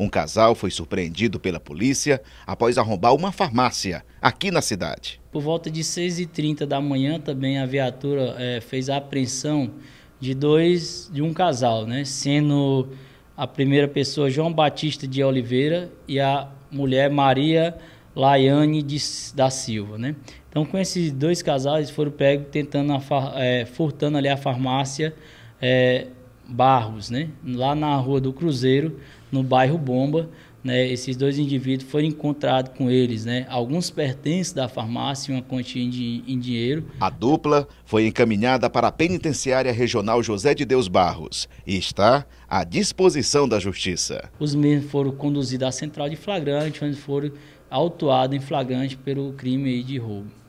Um casal foi surpreendido pela polícia após arrombar uma farmácia aqui na cidade. Por volta de 6h30 da manhã, também a viatura é, fez a apreensão de dois de um casal, né? Sendo a primeira pessoa João Batista de Oliveira e a mulher Maria Laiane de, da Silva, né? Então, com esses dois casais, foram pegos tentando a, é, furtando ali a farmácia. É, Barros, né? Lá na Rua do Cruzeiro, no bairro Bomba, né? Esses dois indivíduos foram encontrados com eles, né? Alguns pertences da farmácia e uma quantia de em dinheiro. A dupla foi encaminhada para a Penitenciária Regional José de Deus Barros e está à disposição da Justiça. Os mesmos foram conduzidos à Central de Flagrante, onde foram autuados em flagrante pelo crime de roubo.